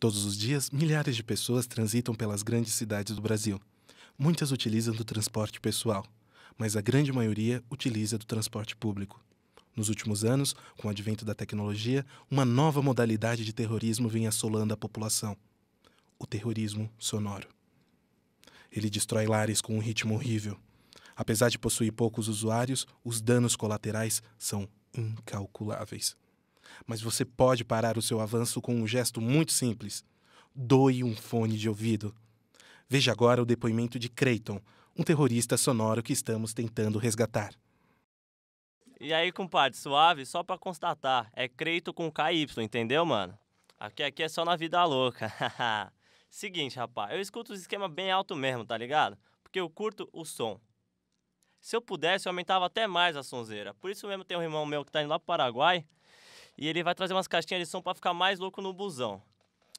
Todos os dias, milhares de pessoas transitam pelas grandes cidades do Brasil. Muitas utilizam do transporte pessoal, mas a grande maioria utiliza do transporte público. Nos últimos anos, com o advento da tecnologia, uma nova modalidade de terrorismo vem assolando a população: o terrorismo sonoro. Ele destrói lares com um ritmo horrível. Apesar de possuir poucos usuários, os danos colaterais são incalculáveis. Mas você pode parar o seu avanço com um gesto muito simples: doe um fone de ouvido. Veja agora o depoimento de Creighton, um terrorista sonoro que estamos tentando resgatar. E aí, compadre, suave, só para constatar, é Creito com KY, entendeu, mano? Aqui, aqui é só na vida louca. Seguinte, rapaz, eu escuto os esquemas bem alto mesmo, tá ligado? Porque eu curto o som. Se eu pudesse, eu aumentava até mais a sonzeira. Por isso mesmo tem um irmão meu que tá indo lá pro Paraguai e ele vai trazer umas caixinhas de som para ficar mais louco no busão.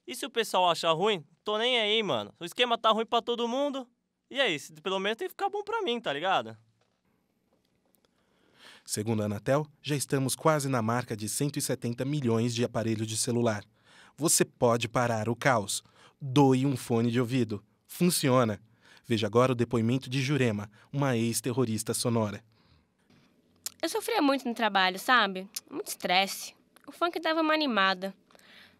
E se o pessoal achar ruim, tô nem aí, mano. O esquema tá ruim para todo mundo. E aí, é pelo menos tem que ficar bom para mim, tá ligado? Segundo a Anatel, já estamos quase na marca de 170 milhões de aparelhos de celular. Você pode parar o caos. Doe um fone de ouvido. Funciona. Veja agora o depoimento de Jurema, uma ex-terrorista sonora. Eu sofria muito no trabalho, sabe? Muito estresse, o funk dava uma animada.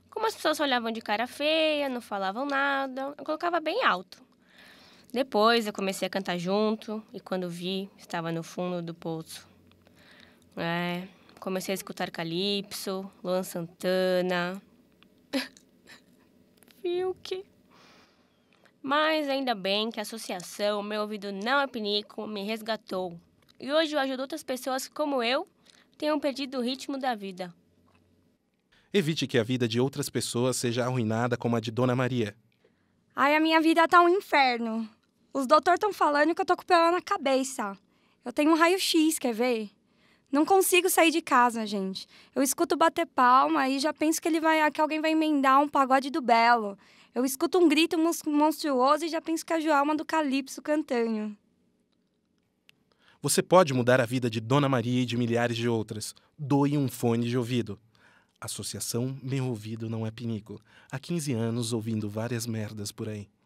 Como as pessoas olhavam de cara feia, não falavam nada, eu colocava bem alto. Depois eu comecei a cantar junto e quando vi, estava no fundo do poço. É, comecei a escutar Calypso, Luan Santana, Fiuk. Mas ainda bem que a associação Meu Ouvido Não é Pinico me resgatou. E hoje eu ajudo outras pessoas que, como eu, tenham perdido o ritmo da vida. Evite que a vida de outras pessoas seja arruinada como a de Dona Maria. Ai, a minha vida tá um inferno. Os doutores estão falando que eu tô com pela na cabeça. Eu tenho um raio-x, quer ver? Não consigo sair de casa, gente. Eu escuto bater palma e já penso que ele vai, que alguém vai emendar um pagode do Belo. Eu escuto um grito monstruoso e já penso que é a Joelma do Calypso cantando. Você pode mudar a vida de Dona Maria e de milhares de outras. Doe um fone de ouvido. Associação Meu Ouvido Não É Pinico. Há 15 anos ouvindo várias merdas por aí.